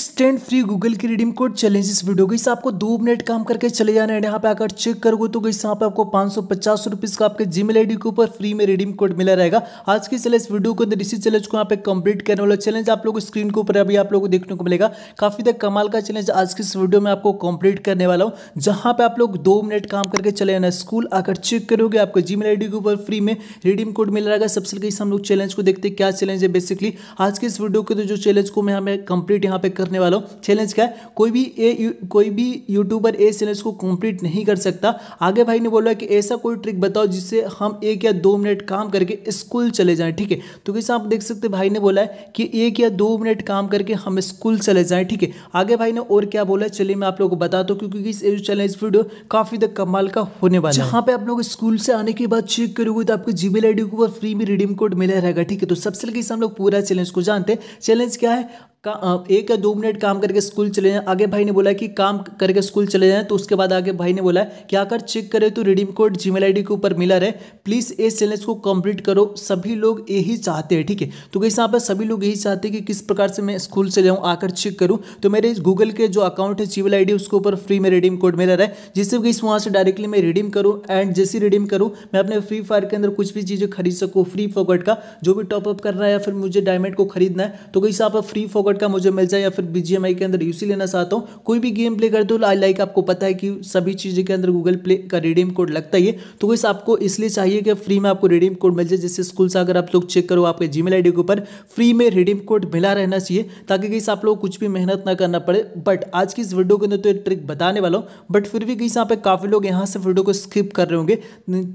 Stand free Google की redeem code challenge इस video गई आपको दो मिनट काम करके चले जाना है यहाँ पे आकर चेक करोगे तो गई यहाँ पे आपको पाँच सौ पचास रुपीज़ का आपके जीमेल आईडी के ऊपर फ्री में रिडीम कोड मिला रहेगा आज की चैलेंज वीडियो के अंदर इसी चैलेंज को यहाँ पे कंप्लीट करने वाला चैलेंज आप लोग स्क्रीन के ऊपर अभी आप लोग को देखने को मिलेगा काफ़ी तक कमाल का चैलेंज आज की इस वीडियो में आपको कंप्लीट करने वाला हूँ जहाँ पे आप लोग दो मिनट काम करके चले जाना स्कूल आकर चेक करोगे आपको जी मेल के ऊपर फ्री में रिडीम कोड मिल रहेगा सबसे कहीं हम लोग चैलेंज को देखते क्या चैलेंज है बेसिकली आज के इस वीडियो के जो चैलेंज को मैं हमें कंप्लीट यहाँ पे कर करने वाला हूँ चैलेंज का कोई भी ए कोई भी यूट्यूबर ए चैलेंज को कंप्लीट नहीं कर सकता आगे भाई ने बोला कि ऐसा कोई ट्रिक बताओ जिससे हम एक या दो मिनट काम करके स्कूल चले जाएँ ठीक है तो कैसे आप देख सकते भाई ने बोला है कि एक या दो मिनट काम करके हम स्कूल चले जाएँ ठीक है आगे भाई ने और क्या बोला चलिए मैं आप लोग को बताता हूँ क्योंकि इस चैलेंज वीडियो काफ़ी तक कमाल का होने वाला है यहाँ पे आप लोग स्कूल से आने के बाद चेक करोगे तो आपको जीमेल आईडी के ऊपर फ्री में रिडीम कोड मिला रहेगा ठीक है तो सबसे लगे हम लोग पूरा चैलेंज को जानते हैं चैलेंज क्या है का एक या दो मिनट काम करके स्कूल चले जाए आगे भाई ने बोला कि काम करके स्कूल चले जाएं तो उसके बाद आगे भाई ने बोला कि आकर चेक करें तो रिडीम कोड जीमेल मेल के ऊपर मिला रहे प्लीज़ इस चैलेंज को कंप्लीट करो सभी लोग यही चाहते हैं ठीक है तो कैसे यहाँ पर सभी लोग यही चाहते हैं कि किस प्रकार से मैं स्कूल से जाऊँ आकर चेक करूँ तो मेरे गूगल के जो अकाउंट है जी आई उसके ऊपर फ्री में रिडीम कोड मिला रहे जिससे कि इस वहाँ से डायरेक्टली मैं रिडीम करूँ एंड जैसे रिडीम करूँ मैं अपने फ्री फायर के अंदर कुछ भी चीज़ें खरीद सकूँ फ्री फोकट का जो भी टॉपअप करना है या फिर मुझे डायमंड को खरीदना है तो कैसे यहाँ पर फ्री फोकट वर्ड का मुझे मिल जाए या फिर बीजीएमआई के अंदर यूसी लेना चाहता हूँ कोई भी गेम प्ले करते हो लाइक आपको पता है कि सभी चीज़ें के अंदर गूगल प्ले का रिडीम कोड लगता ही है तो वैसे आपको इसलिए चाहिए कि फ्री में आपको रिडीम कोड मिल जाए जिससे स्कूल से अगर आप लोग चेक करो आपके जी मेल के ऊपर फ्री में रिडीम कोड मिला रहना चाहिए ताकि कहीं आप लोग कुछ भी मेहनत ना करना पड़े बट आज की इस वीडियो के अंदर तो एक ट्रिक बताने वाला हूँ बट फिर भी कहीं पे काफ़ी लोग यहाँ से वीडियो को स्किप कर रहे होंगे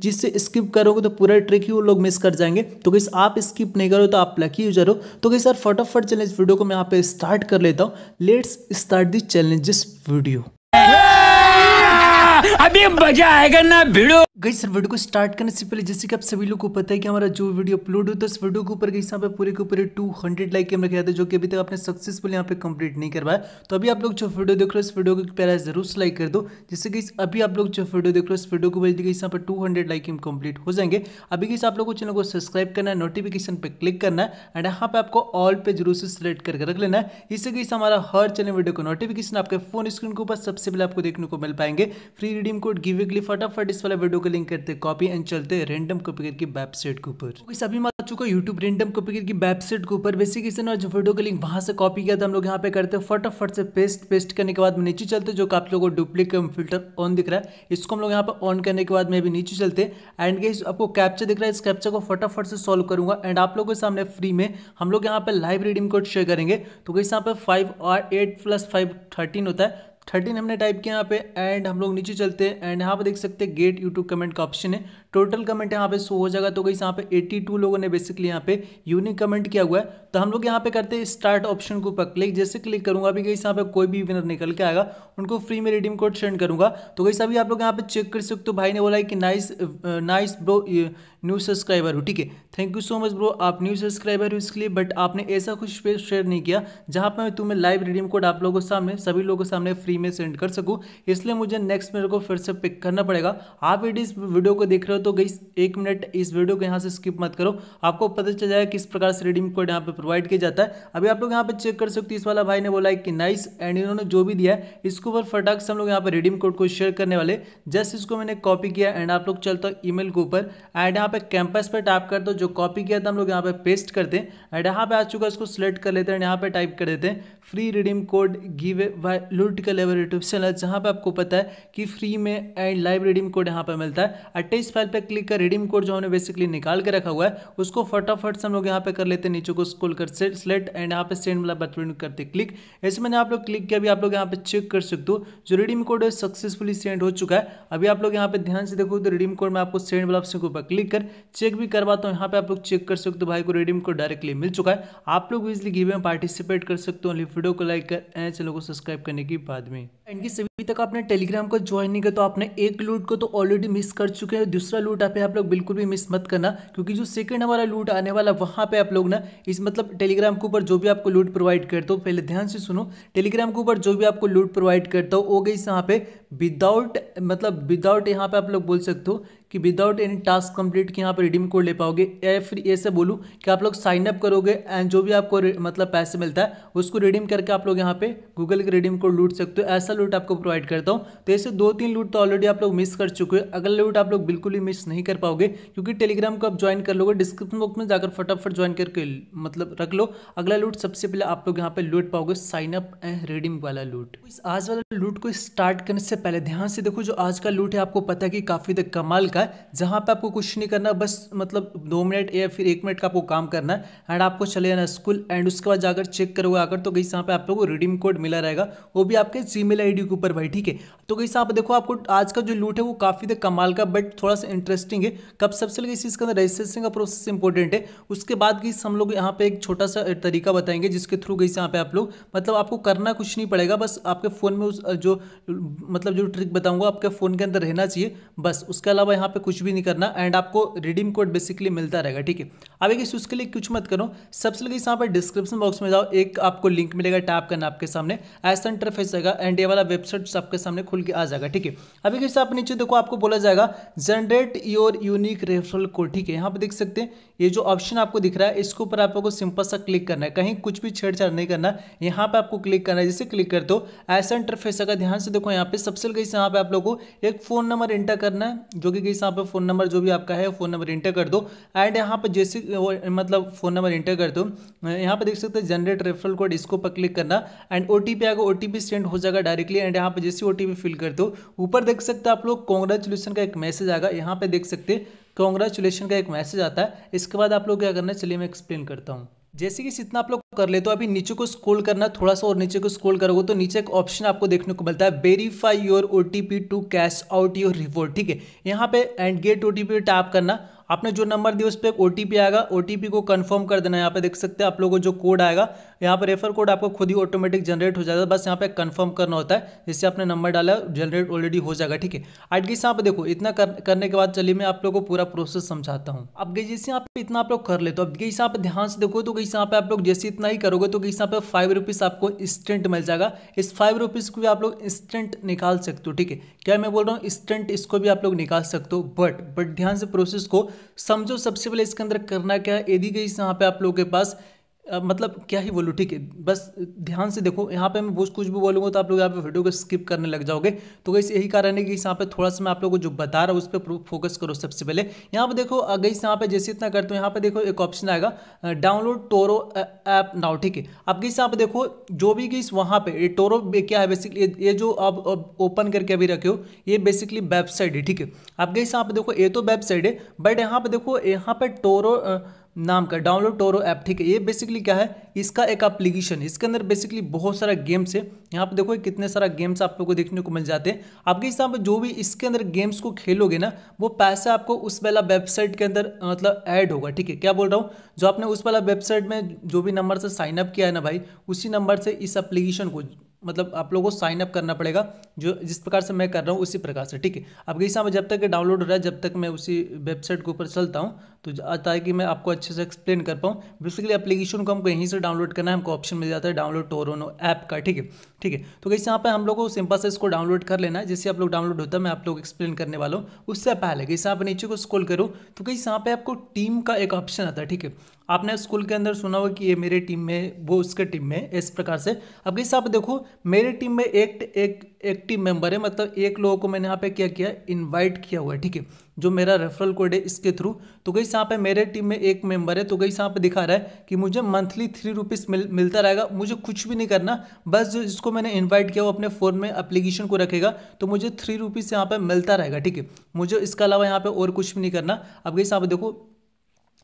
जिससे स्किप करोगे तो पूरा ट्रिक ही वो लोग मिस कर जाएंगे तो कहीं आप स्किप नहीं करो तो आप लकी यूजर हो तो कहीं सर फटाफट चले इस वीडियो को मैं यहाँ पे स्टार्ट कर लेता हूँ let's start the challenges video अभी मजा आएगा ना भिड़ो गई सर वीडियो को स्टार्ट करने से पहले जैसे कि आप सभी लोगों को पता है कि हमारा जो वीडियो अपलोड होता है उस वीडियो के ऊपर गई यहाँ पे पूरे के पूरे 200 हंड्रेड लाइक हम रखे थे जो कि अभी तक आपने सक्सेसफुल यहाँ पे कंप्लीट नहीं करवाया तो अभी आप लोग जो वीडियो देख रहे हो इस वीडियो को पहले जरूर से लाइक कर दो जिससे कि अभी आप लोग जो वीडियो देख रहे हो इस वीडियो को भेज दी यहाँ पर टू लाइक हम कंप्लीट हो जाएंगे अभी किस आप लोग को चैनल को सब्सक्राइब करना है नोटिफिकेशन पर क्लिक करना है एंड यहाँ पर आपको ऑल पे जरूर से सिलेक्ट करके रख लेना है इससे कि हमारा हर चैनल वीडियो को नोटिफिकेशन आपके फोन स्क्रीन के ऊपर सबसे पहले आपको देखने को मिल पाएंगे free reading team code give के लिए फटाफट इस वाला वीडियो को लिंक करते कॉपी एंड चलते रेंडम कॉपी करके वेबसाइट के ऊपर सभी आ चुका यूट्यूब रेंडम कॉपी करके वेबसाइट के ऊपर बेसिक इसने जो वीडियो का लिंक वहां से कॉपी किया था हम लोग यहाँ पे करते फटाफट से पेस्ट पेस्ट करने के बाद नीचे चलते जो आप लोगों को डुप्लीकेट फिल्टर ऑन दिख रहा है इसको हम लोग यहाँ पे ऑन करने के बाद मैं भी नीचे चलते एंड गेस आपको कैप्चर दिख रहा है इस कैप्चर को फटाफट से सॉल्व करूंगा एंड आप लोगों के सामने फ्री में हम लोग यहाँ पे लाइव रिडीम कोड शेयर करेंगे तो कैसे यहाँ पे फाइव और एट प्लस फाइव थर्टीन होता है थर्टीन हमने टाइप किया यहाँ पे एंड हम लोग नीचे चलते हैं एंड यहाँ पे देख सकते हैं गेट यूट्यूब कमेंट का ऑप्शन है टोटल कमेंट यहाँ पे शो हो जाएगा तो गई यहाँ पे 82 लोगों ने बेसिकली यहाँ पे यूनिक कमेंट किया हुआ है तो हम लोग यहाँ पे करते हैं स्टार्ट ऑप्शन के ऊपर क्लिक जैसे क्लिक करूंगा अभी गई यहाँ पे कोई भी विनर निकल के आएगा उनको फ्री में रिडीम कोड सेंड करूंगा तो गई अभी आप लोग यहाँ पे चेक कर सकते हो भाई ने बोला है कि nice nice bro new subscriber हो ठीक है thank you so much bro आप न्यू सब्सक्राइबर हो इसके लिए बट आपने ऐसा कुछ शेयर नहीं किया जहाँ पर तुम्हें लाइव रिडीम कोड आप लोगों के सामने सभी लोगों के सामने फ्री फ्री में सेंड कर सकूँ इसलिए मुझे नेक्स्ट मेरे को फिर से पिक करना पड़ेगा आप यदि इस वीडियो को देख रहे हो तो गई एक मिनट इस वीडियो को यहाँ से स्किप मत करो आपको पता चल जाएगा किस प्रकार से रिडीम कोड यहाँ पर प्रोवाइड किया जाता है अभी आप लोग यहाँ पर चेक कर सकते हो इस वाला भाई ने बोला है कि नाइस एंड इन्होंने जो भी दिया है इसके ऊपर फटाक से हम लोग यहाँ पर रिडीम कोड को शेयर करने वाले जस्ट इसको मैंने कॉपी किया एंड आप लोग चलता हो ईमेल के ऊपर एंड यहाँ पर कैंपस पर टाइप कर दो जो कॉपी किया था हम लोग यहाँ पर पेस्ट करते हैं एंड यहाँ पर आ चुका है इसको सिलेक्ट कर लेते हैं एंड यहाँ पर टाइप कर देते हैं फ्री रिडीम कोड गिव लूट के अवेलेबल यूट्यूब चैनल जहाँ पर आपको पता है कि फ्री में एंड लाइव रिडीम कोड यहाँ पर मिलता है अट्ठाईस फाइल पर क्लिक कर रिडीम कोड जो हमने बेसिकली निकाल के रखा हुआ है उसको फटाफट से हम लोग यहाँ पे कर लेते हैं नीचे को स्कूल कर सेलेक्ट एंड यहाँ पे सेंड वाला बटन करते क्लिक ऐसे मैंने आप लोग क्लिक किया अभी आप लोग यहाँ पे चेक कर सकते हो जो रिडीम कोड है सक्सेसफुली सेंड हो चुका है अभी आप लोग यहाँ पे ध्यान से देखो तो रिडीम कोड में आपको सेंड वाला ऑप्शन के ऊपर क्लिक कर चेक भी करवाता तो हूँ यहाँ पे आप लोग चेक कर सकते हो भाई को रिडीम कोड डायरेक्टली मिल चुका है आप लोग इजली गिवे में पार्टिसिपेट कर सकते हो वीडियो को लाइक कर एंड चैनल को सब्सक्राइब करने की बाद में me. एंड ये सभी तक आपने टेलीग्राम को ज्वाइन नहीं किया तो आपने एक लूट को तो ऑलरेडी मिस कर चुके हैं दूसरा लूट आप आप लोग बिल्कुल भी मिस मत करना क्योंकि जो सेकंड हमारा लूट आने वाला वहां पे आप लोग ना इस मतलब टेलीग्राम के ऊपर जो भी आपको लूट प्रोवाइड करता हूँ पहले ध्यान से सुनो टेलीग्राम के ऊपर जो भी आपको लूट प्रोवाइड करता हूँ वो गई यहाँ पे विदाउट मतलब विदाउट यहाँ पे आप लोग बोल सकते हो कि विदाउट एनी टास्क कंप्लीट के यहाँ पर रिडीम कोड ले पाओगे या फिर ऐसे बोलूँ कि आप लोग साइन अप करोगे एंड जो भी आपको मतलब पैसे मिलता है उसको रिडीम करके आप लोग यहाँ पे गूगल के रिडीम कोड लूट सकते हो ऐसा ऐसा लूट आपको प्रोवाइड करता हूँ तो ऐसे दो तीन लूट तो ऑलरेडी आप लोग मिस कर चुके हो अगला लूट आप लोग बिल्कुल भी मिस नहीं कर पाओगे क्योंकि टेलीग्राम को आप ज्वाइन कर लोगे डिस्क्रिप्शन बॉक्स में जाकर फटाफट ज्वाइन करके मतलब रख लो अगला लूट सबसे पहले आप लोग यहाँ पे लूट पाओगे साइन अप एंड रिडीम वाला लूट तो इस आज वाला लूट को स्टार्ट करने से पहले ध्यान से देखो जो आज का लूट है आपको पता है कि काफ़ी तक कमाल का है जहाँ पे आपको कुछ नहीं करना बस मतलब दो मिनट या फिर एक मिनट का आपको काम करना है एंड आपको चले जाना स्कूल एंड उसके बाद जाकर चेक करोगे आकर तो कहीं यहाँ पे आप लोगों को रिडीम कोड मिला रहेगा वो भी आपके जी मेल आईडी के ऊपर भाई ठीक है तो कैसे आप देखो आपको आज का जो लूट है वो काफ़ी था कमाल का बट थोड़ा सा इंटरेस्टिंग है कब सबसे लगे इस चीज़ के अंदर रजिस्ट्रेशन का प्रोसेस इंपॉर्टेंट है उसके बाद गई हम लोग यहाँ पे एक छोटा सा तरीका बताएंगे जिसके थ्रू गई यहाँ पे आप लोग मतलब आपको करना कुछ नहीं पड़ेगा बस आपके फ़ोन में उस जो मतलब जो ट्रिक बताऊंगा आपके फ़ोन के अंदर रहना चाहिए बस उसके अलावा यहाँ पे कुछ भी नहीं करना एंड आपको रिडीम कोड बेसिकली मिलता रहेगा ठीक है अब एक उसके लिए कुछ मत करो सबसे लगे यहाँ पर डिस्क्रिप्शन बॉक्स में जाओ एक आपको लिंक मिलेगा टैप करना आपके सामने ऐसा इंटरफेस रहेगा एंड ये वाला वेबसाइट आपके सामने खुल के आ जाएगा ठीक है अभी कैसे आप नीचे देखो आपको बोला जाएगा generate your unique referral code ठीक है यहाँ पर देख सकते हैं ये जो ऑप्शन आपको दिख रहा है इसके ऊपर आप लोग सिंपल सा क्लिक करना है कहीं कुछ भी छेड़छाड़ नहीं करना यहाँ पर आपको क्लिक करना है जैसे क्लिक करते हो ऐसा इंटरफेस अगर ध्यान से देखो यहाँ पे सबसे गई यहाँ पे आप लोग को एक फ़ोन नंबर इंटर करना है जो कि गई यहाँ पे फ़ोन नंबर जो भी आपका है फ़ोन नंबर इंटर कर दो एंड यहाँ पर जैसे मतलब फ़ोन नंबर इंटर कर दो यहाँ पर देख सकते हैं जनरेट रेफरल कोड इसको पर क्लिक करना एंड ओ टी आएगा ओ सेंड हो जाएगा डायरेक्ट डायरेक्टली एंड यहाँ पे जैसे ओ फिल करते हो ऊपर देख सकते हो आप लोग कॉन्ग्रेचुलेसन का एक मैसेज आएगा यहाँ पे देख सकते कॉन्ग्रेचुलेसन का एक मैसेज आता है इसके बाद आप लोग क्या करना है चलिए मैं एक्सप्लेन करता हूँ जैसे कि जितना आप लोग कर ले तो अभी नीचे को स्क्रॉल करना थोड़ा सा और नीचे को स्क्रॉल करोगे तो नीचे एक ऑप्शन आपको देखने को मिलता है verify your O to cash out your reward ठीक है यहाँ पे एंड गेट ओ टैप करना आपने जो नंबर दिया उस पर एक ओ आएगा ओ को कन्फर्म कर देना यहाँ पे देख सकते हैं आप लोगों को जो कोड आएगा यहाँ पर रेफर कोड आपको खुद ही ऑटोमेटिक जनरेट हो जाएगा बस यहाँ पे कन्फर्म करना होता है जिससे आपने नंबर डाला जनरेट ऑलरेडी हो जाएगा ठीक है आठ गई यहाँ पे देखो इतना कर, करने के बाद चलिए मैं आप लोग को पूरा प्रोसेस समझाता हूँ अब गई जैसे यहाँ पे इतना आप लोग कर ले तो अब गई यहाँ पे ध्यान से देखो तो गई यहाँ पे आप लोग जैसे इतना ही करोगे तो गई यहाँ पे फाइव रुपीज़ आपको इंस्टेंट मिल जाएगा इस फाइव रुपीज़ को भी आप लोग इंस्टेंट निकाल सकते हो ठीक है क्या मैं बोल रहा हूँ इंस्टेंट इसको भी आप लोग निकाल सकते हो बट बट ध्यान से प्रोसेस को समझो सबसे पहले इसके अंदर करना क्या है यदि गई यहाँ पे आप लोगों के पास मतलब क्या ही बोलूँ ठीक है बस ध्यान से देखो यहाँ पे मैं बहुत कुछ भी बोलूँगा तो आप लोग यहाँ पे वीडियो को स्किप करने लग जाओगे तो गई यही कारण है कि यहाँ पे थोड़ा सा मैं आप लोगों को जो बता रहा हूँ उस पर फोकस करो सबसे पहले यहाँ पे देखो गई यहाँ पे जैसे इतना करते हो यहाँ पे देखो एक ऑप्शन आएगा डाउनलोड टोरो ऐप नाउ ठीक है अब गई यहाँ पे देखो जो भी गई वहाँ पर टोरो क्या है बेसिकली ये जो आप ओपन करके अभी रखे हो ये बेसिकली वेबसाइट है ठीक है अब गई यहाँ पे देखो ये तो वेबसाइट है बट यहाँ पे देखो यहाँ पे टोरो नाम का डाउनलोड टोरो ऐप ठीक है ये बेसिकली क्या है इसका एक एप्लीकेशन इसके अंदर बेसिकली बहुत सारा गेम्स है यहाँ पे देखो कितने सारा गेम्स आप लोग को देखने को मिल जाते हैं आपके हिसाब में जो भी इसके अंदर गेम्स को खेलोगे ना वो पैसा आपको उस वाला वेबसाइट के अंदर मतलब ऐड होगा ठीक है क्या बोल रहा हूँ जो आपने उस वाला वेबसाइट में जो भी नंबर से साइनअप किया है ना भाई उसी नंबर से इस एप्लीकेशन को मतलब आप लोगों को साइन अप करना पड़ेगा जो जिस प्रकार से मैं कर रहा हूँ उसी प्रकार से ठीक है अब यही समय जब तक डाउनलोड हो रहा है जब तक मैं उसी वेबसाइट के ऊपर चलता हूँ तो ताकि मैं आपको अच्छे से एक्सप्लेन कर पाऊँ बेसिकली एप्लीकेशन को हमको यहीं से डाउनलोड करना है हमको ऑप्शन मिल जाता है डाउनलोड टोरोनो ऐप का ठीक है ठीक है तो कैसे यहाँ पर हम लोग को सिंपल से इसको डाउनलोड कर लेना है जैसे आप लोग डाउनलोड होता है मैं आप लोग एक्सप्लेन करने वाला हूँ उससे पहले कैसे आप नीचे को स्कोल करूँ तो कैसे यहाँ पर आपको टीम का एक ऑप्शन आता है ठीक है आपने स्कूल के अंदर सुना होगा कि ये मेरे टीम में वो उसके टीम में इस प्रकार से अब इस आप देखो मेरे टीम में एक एक एक टीम मेंबर है मतलब एक लोगों को मैंने यहाँ पे क्या किया इनवाइट किया हुआ है ठीक है जो मेरा रेफरल कोड है इसके थ्रू तो कहीं यहाँ पे मेरे टीम में एक मेंबर है तो कहीं यहाँ पे दिखा रहा है कि मुझे मंथली थ्री रुपीज़ मिल मिलता रहेगा मुझे कुछ भी नहीं करना बस जो इसको मैंने इन्वाइट किया वो अपने फ़ोन में अप्लीकेशन को रखेगा तो मुझे थ्री रुपीज़ यहाँ पर मिलता रहेगा ठीक है मुझे इसके अलावा यहाँ पर और कुछ भी नहीं करना अब कहीं यहाँ पर देखो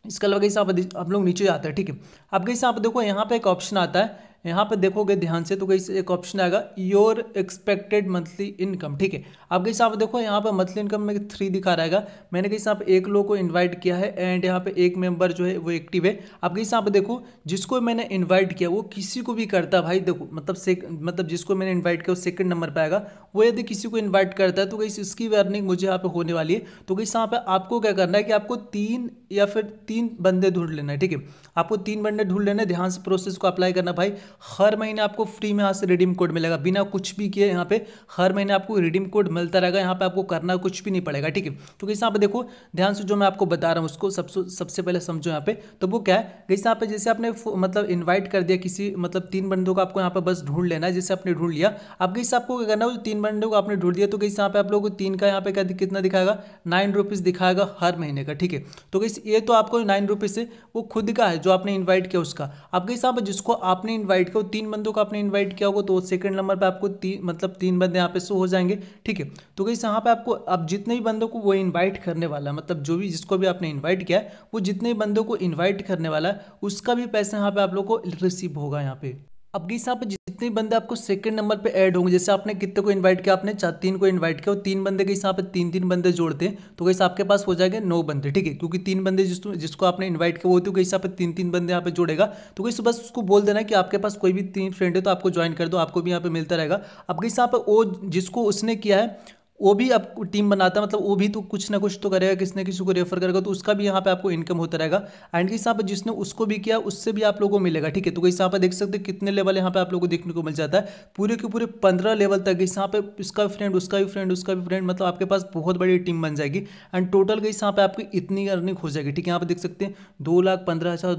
इसके अलावा कहीं आप आप लोग नीचे जाते हैं ठीक है अब से आप देखो यहाँ पे एक ऑप्शन आता है यहाँ पर देखोगे ध्यान से तो कहीं एक ऑप्शन आएगा योर एक्सपेक्टेड मंथली इनकम ठीक है आप कहीं आप देखो यहाँ पर मंथली इनकम में थ्री दिखा रहेगा मैंने कहीं आप एक लोग को इन्वाइट किया है एंड यहाँ पे एक मेंबर जो है वो एक्टिव है आप कहीं आप देखो जिसको मैंने इन्वाइट किया वो किसी को भी करता भाई देखो मतलब से मतलब जिसको मैंने इन्वाइट किया वो सेकंड नंबर पर आएगा वो यदि किसी को इन्वाइट करता है तो कहीं इसकी भी अर्निंग मुझे यहाँ पर होने वाली है तो कहीं यहाँ आपको क्या करना है कि आपको तीन या फिर तीन बंदे ढूंढ लेना है ठीक है आपको तीन बंदे ढूंढ लेना है ध्यान से प्रोसेस को अप्लाई करना भाई हर महीने आपको फ्री में यहाँ से रिडीम कोड मिलेगा बिना कुछ भी किए यहाँ पे हर महीने आपको रिडीम कोड मिलता रहेगा यहाँ पे आपको करना कुछ भी नहीं पड़ेगा ठीक है तो कैसे यहाँ पे देखो ध्यान से जो मैं आपको बता रहा हूँ उसको सबसे सबसे पहले समझो यहाँ पे तो वो क्या है कैसे यहाँ पे जैसे आपने मतलब इन्वाइट कर दिया किसी मतलब तीन बंदों को आपको यहाँ पे बस ढूंढ लेना है जैसे आपने ढूंढ लिया अब कैसे आपको क्या करना है तीन बंदों को आपने ढूंढ दिया तो कैसे यहाँ पे आप लोगों को तीन का यहाँ पे कितना दिखाएगा नाइन रुपीज़ दिखाएगा हर महीने का ठीक है तो कैसे ये तो आपको नाइन रुपीज़ से वो खुद का है जो आपने इन्वाइट किया उसका अब कैसे यहाँ पे जिसको आपने इन्वाइट इनवाइट किया तीन बंदों को आपने इनवाइट किया होगा तो सेकंड नंबर पे आपको ती, मतलब तीन बंदे यहाँ पे शो हो जाएंगे ठीक है तो कहीं यहाँ पे आपको अब जितने भी बंदों को वो इन्वाइट करने वाला मतलब जो भी जिसको भी आपने इन्वाइट किया है वो जितने भी बंदों को इन्वाइट करने वाला है उसका भी पैसा यहाँ पे आप लोग को रिसीव होगा यहाँ पे अब गई यहाँ जितने बंदे आपको सेकंड नंबर पे ऐड होंगे जैसे आपने कितने को इनवाइट किया आपने चार तीन को इनवाइट किया और तीन बंदे के हिसाब पे तीन तीन बंदे जोड़ते हैं तो कैसे आपके पास हो जाएंगे नौ बंदे ठीक है क्योंकि तीन बंदे जिस जिसको आपने इन्वाइट किया वो तो कैसे हिसाब पे तीन तीन बंदे यहाँ पे जोड़ेगा तो कैसे बस उसको बोल देना कि आपके पास कोई भी तीन फ्रेंड है तो आपको ज्वाइन कर दो आपको भी यहाँ पे मिलता रहेगा अब गई यहाँ पर वो जिसको उसने किया है वो भी आप टीम बनाता है मतलब वो भी तो कुछ ना कुछ तो करेगा किसी ना किसी को रेफर करेगा तो उसका भी यहाँ पे आपको इनकम होता रहेगा एंड इस यहाँ पर जिसने उसको भी किया उससे भी आप लोगों को मिलेगा ठीक है तो कहीं यहाँ पर देख सकते हैं कितने लेवल यहाँ पे आप लोगों को देखने को मिल जाता है पूरे के पूरे पंद्रह लेवल तक इस यहाँ पे इसका भी फ्रेंड उसका भी फ्रेंड उसका भी फ्रेंड मतलब आपके पास बहुत बड़ी टीम बन जाएगी एंड टोटल गई यहाँ पे आपकी इतनी अर्निंग हो जाएगी ठीक है यहाँ पर देख सकते हैं दो लाख पंद्रह हज़ार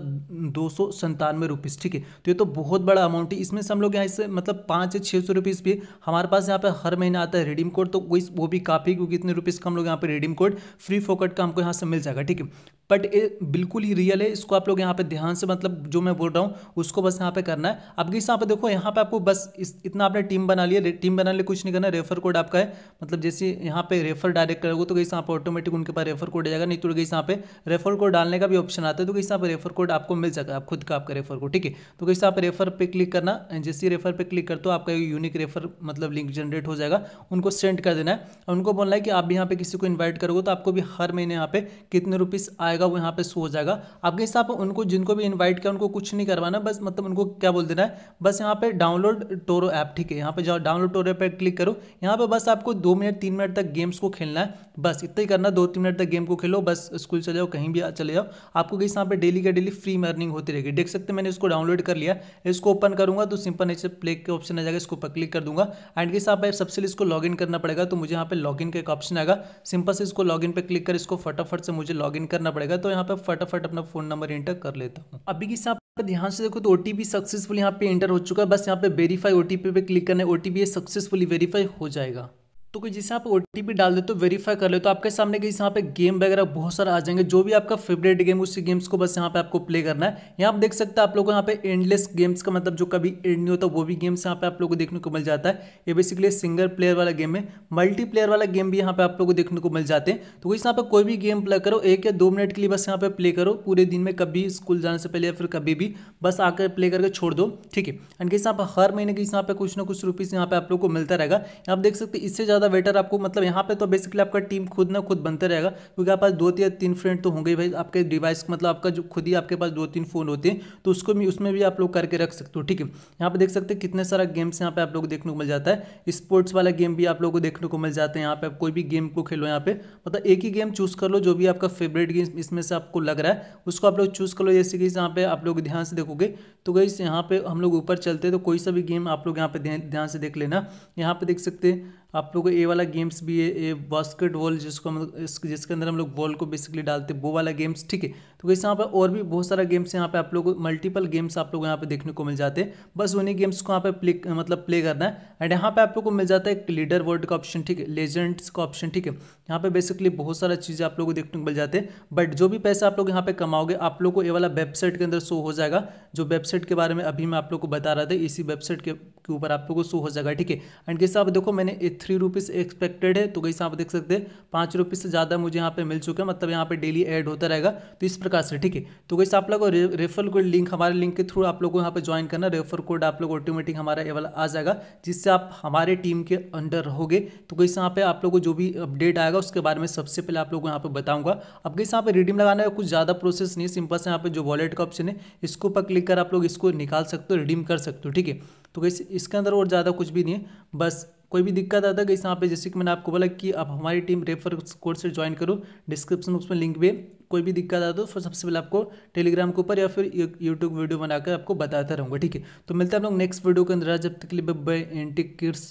दो सौ संतानवे रुपीज़ ठीक है तो ये तो बहुत बड़ा अमाउंट है इसमें से हम लोग यहाँ से मतलब पाँच या छः सौ रुपीज़ भी हमारे पास यहाँ पे हर महीना आता है रिडीम कोड तो कोई वो भी काफ़ी क्योंकि इतने रुपीज़ का हम लोग यहाँ पर रिडीम कोड फ्री फोकट का हमको यहाँ से मिल जाएगा ठीक है बट बिल्कुल ही रियल है इसको आप लोग यहाँ पे ध्यान से मतलब जो मैं बोल रहा हूँ उसको बस यहाँ पे करना है अब किस यहाँ पे देखो यहाँ पे आपको बस इतना आपने टीम बना लिया टीम बना लिया कुछ नहीं करना रेफर कोड आपका है मतलब जैसे यहाँ पे रेफर डायरेक्ट करोगे तो कहीं यहाँ पर ऑटोमेटिक उनके पास रेफर कोड जाएगा नहीं तो कहीं यहाँ पे रेफर कोड डालने का भी ऑप्शन आता है तो कहीं यहाँ पर रेफर कोड आपको मिल जाएगा आप खुद का आपका रेफर कोड ठीक है तो कहीं यहाँ पर रेफर पर क्लिक करना जैसे रेफर पर क्लिक कर हो आपका यूनिक रेफर मतलब लिंक जनरेट हो जाएगा उनको सेंड कर देना है उनको बोलना है कि आप भी यहाँ पे किसी को इन्वाइट करोगे तो आपको भी हर महीने यहाँ पे कितने रुपीज़ आएगा जाएगा वो यहाँ पे शो हो जाएगा आपके हिसाब से उनको जिनको भी इनवाइट किया उनको कुछ नहीं करवाना बस मतलब उनको क्या बोल देना है बस यहाँ पे डाउनलोड टोरो ऐप ठीक है यहाँ पे जाओ डाउनलोड टोरो पर क्लिक करो यहाँ पे बस आपको दो मिनट तीन मिनट तक गेम्स को खेलना है बस इतना ही करना दो तीन मिनट तक गेम को खेलो बस स्कूल चले जाओ कहीं भी चले जाओ आपको कहीं यहाँ पे डेली का डेली फ्री अर्निंग होती रहेगी देख सकते मैंने इसको डाउनलोड कर लिया इसको ओपन करूंगा तो सिंपल नीचे प्ले के ऑप्शन आ जाएगा इसको पर क्लिक कर दूंगा एंड किस आप सबसे इसको लॉग करना पड़ेगा तो मुझे यहाँ पे लॉग का एक ऑप्शन आएगा सिंपल से इसको लॉग पे क्लिक कर इसको फटाफट से मुझे लॉग करना पड़ेगा जाएगा तो यहाँ पे फटाफट अपना फोन नंबर इंटर कर लेता हूँ अभी किस यहाँ पर ध्यान से देखो तो ओटीपी सक्सेसफुल यहाँ पे इंटर हो चुका है बस यहाँ पे वेरीफाई ओटीपी पे क्लिक करना है ओटीपी सक्सेसफुली वेरीफाई हो जाएगा तो कोई जैसे आप ओ डाल देते हो वेरीफाई कर ले तो आपके सामने कहीं यहाँ पे गेम वगैरह बहुत सारा आ जाएंगे जो भी आपका फेवरेट गेम उसी गेम्स को बस यहाँ पे आपको प्ले करना है यहाँ आप देख सकते हैं आप लोगों को यहाँ पे एंडलेस गेम्स का मतलब जो कभी एंड नहीं होता वो भी गेम्स यहाँ पे आप लोग को देखने को मिल जाता है ये बेसिकली सिंगल प्लेयर वाला गेम है मल्टीप्लेयर वाला गेम भी यहाँ पे आप लोग को देखने को मिल जाते हैं तो कोई यहाँ पर कोई भी गेम प्ले करो एक या दो मिनट के लिए बस यहाँ पे प्ले करो पूरे दिन में कभी स्कूल जाने से पहले या फिर कभी भी बस आकर प्ले करके छोड़ दो ठीक है एंड कैसे यहाँ पर हर महीने के यहाँ पे कुछ ना कुछ रुपीज़ यहाँ पे आप लोग को मिलता रहेगा आप देख सकते इससे ज़्यादा ज़्यादा वेटर आपको मतलब यहाँ पे तो बेसिकली आपका टीम खुद ना खुद बनते रहेगा क्योंकि आपके पास दो या तीन फ्रेंड तो होंगे भाई आपके डिवाइस मतलब आपका जो खुद ही आपके पास दो तीन फ़ोन होते हैं तो उसको भी उसमें भी आप लोग करके रख सकते हो ठीक है यहाँ पर देख सकते हैं कितने सारा गेम्स यहाँ पर आप लोग देखने को मिल जाता है स्पोर्ट्स वाला गेम भी आप लोग को देखने को मिल जाता है यहाँ पर आप कोई भी गेम को खेलो यहाँ पर मतलब एक ही गेम चूज़ कर लो जो भी आपका फेवरेट गेम इसमें से आपको लग रहा है उसको आप लोग चूज़ कर लो जैसे कि यहाँ पर आप लोग ध्यान से देखोगे तो गई यहाँ पर हम लोग ऊपर चलते तो कोई सा भी गेम आप लोग यहाँ पर ध्यान से देख लेना यहाँ पर देख सकते हैं आप लोग ए वाला गेम्स भी है बास्केटबॉल जिसको हम जिसके अंदर हम लोग बॉल को बेसिकली डालते हैं वो वाला गेम्स ठीक है तो कैसे यहाँ पर और भी बहुत सारा गेम्स यहाँ पे आप लोग मल्टीपल गेम्स आप लोग यहाँ पे देखने को मिल जाते हैं बस उन्हीं गेम्स को यहाँ पे प्ले मतलब प्ले करना है एंड यहाँ पे आप लोग को मिल जाता है लीडर वर्ड का ऑप्शन ठीक है लेजेंड्स का ऑप्शन ठीक है यहाँ पे बेसिकली बहुत सारा चीज़ें आप लोग को देखने को मिल जाते हैं बट जो भी पैसा आप लोग यहाँ पे कमाओगे आप लोग को ये वाला वेबसाइट के अंदर शो हो जाएगा जो वेबसाइट के बारे में अभी मैं आप लोग को बता रहा था इसी वेबसाइट के के ऊपर आप लोग को शो हो जाएगा ठीक है एंड कैसे आप देखो मैंने थ्री रुपीज़ एक्सपेक्टेड है तो कैसे आप देख सकते हैं पाँच रुपीज़ से ज़्यादा मुझे यहाँ पे मिल चुका है मतलब यहाँ पे डेली ऐड होता रहेगा तो इस प्रकार प्रकार से ठीक है तो वैसे आप लोगों को रेफर कोड लिंक हमारे लिंक के थ्रू आप लोगों को यहाँ पे ज्वाइन करना रेफर कोड आप लोग ऑटोमेटिक हमारा एवल आ जाएगा जिससे आप हमारे टीम के अंडर रहोगे तो कैसे यहाँ पे आप लोग को जो भी अपडेट आएगा उसके बारे में सबसे पहले आप लोग को यहाँ पर बताऊंगा अब कैसे यहाँ पर रिडीम लगाना है कुछ ज़्यादा प्रोसेस नहीं सिंपल से यहाँ पर जो वॉलेट का ऑप्शन है इसको पर क्लिक कर आप लोग इसको निकाल सकते हो रिडीम कर सकते हो ठीक है तो कैसे इसके अंदर और ज़्यादा कुछ भी नहीं है बस कोई भी दिक्कत आता है तो इस यहाँ पे जैसे कि मैंने आपको बोला कि आप हमारी टीम रेफर कोड से ज्वाइन करो डिस्क्रिप्शन बॉक्स में लिंक भी कोई भी दिक्कत आता तो सबसे पहले आपको टेलीग्राम के ऊपर या फिर यूट्यूब वीडियो बनाकर आपको बताता रहूँगा ठीक है तो मिलता है आप लोग नेक्स्ट वीडियो के अंदर जब तक के लिए एंटी किड्स